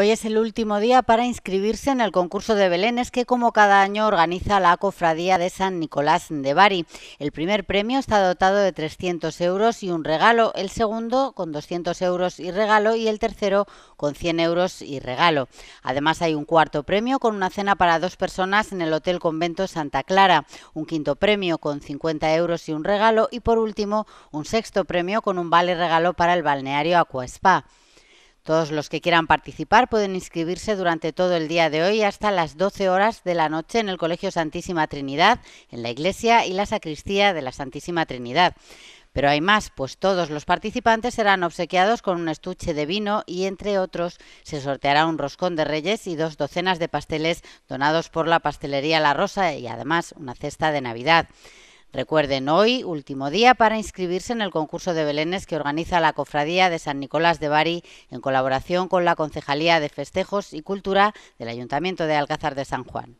Hoy es el último día para inscribirse en el concurso de Belenes que como cada año organiza la Cofradía de San Nicolás de Bari. El primer premio está dotado de 300 euros y un regalo, el segundo con 200 euros y regalo y el tercero con 100 euros y regalo. Además hay un cuarto premio con una cena para dos personas en el Hotel Convento Santa Clara, un quinto premio con 50 euros y un regalo y por último un sexto premio con un vale regalo para el balneario Spa. Todos los que quieran participar pueden inscribirse durante todo el día de hoy hasta las 12 horas de la noche en el Colegio Santísima Trinidad, en la iglesia y la sacristía de la Santísima Trinidad. Pero hay más, pues todos los participantes serán obsequiados con un estuche de vino y, entre otros, se sorteará un roscón de reyes y dos docenas de pasteles donados por la pastelería La Rosa y, además, una cesta de Navidad. Recuerden, hoy, último día para inscribirse en el concurso de belenes que organiza la Cofradía de San Nicolás de Bari en colaboración con la Concejalía de Festejos y Cultura del Ayuntamiento de Alcázar de San Juan.